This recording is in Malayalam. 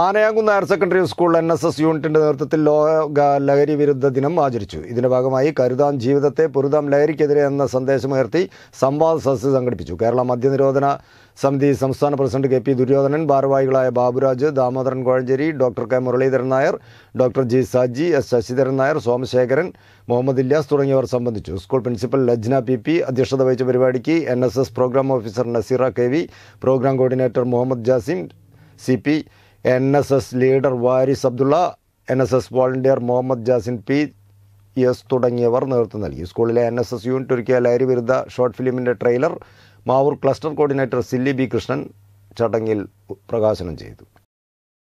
Anayamkunnu higher secondary school N S S യൂണിറ്റിന്റെ നേതൃത്വത്തിൽ ലോക ലഹരി വിരുദ്ധ ദിനം ആചരിച്ചു ഇതിന്റെ ഭാഗമായി കരുതാം ജീവിതത്തെ പൊരുതാം ലഹരിക്കെതിരെ എന്ന സന്ദേശമുയർത്തി സംവാദ സദസ്സ് സംഘടിപ്പിച്ചു കേരള മദ്യനിരോധന സമിതി സംസ്ഥാന പ്രസിഡന്റ് കെ പി ദുര്യോധനൻ ഭാരവാഹികളായ Baburaj Damodaran Kozhencherry doctor K Muraleedharan Nair doctor G Saji S Sasidharan Nair Somasekharan Muhammad Ilyas തുടങ്ങിയവർ സംബന്ധിച്ചു school principal Lajna P P അധ്യക്ഷത വഹിച്ച പരിപാടിക്ക് N S S programme officer Naseera K V programme coordinator Muhammad Jasim C P N S S leader Waris Abdullah N S S volunteer Muhammad Jasin P S തുടങ്ങിയവർ നേതൃത്വം നൽകി സ്കൂളിലെ എൻ എസ് എസ് യൂണിറ്റ് ഒരുക്കിയ ലഹരി വിരുദ്ധ ഷോർട്ട് ഫിലിമിൻ്റെ trailer Mavoor cluster coordinator Silli B Krishnan ചടങ്ങിൽ പ്രകാശനം ചെയ്തു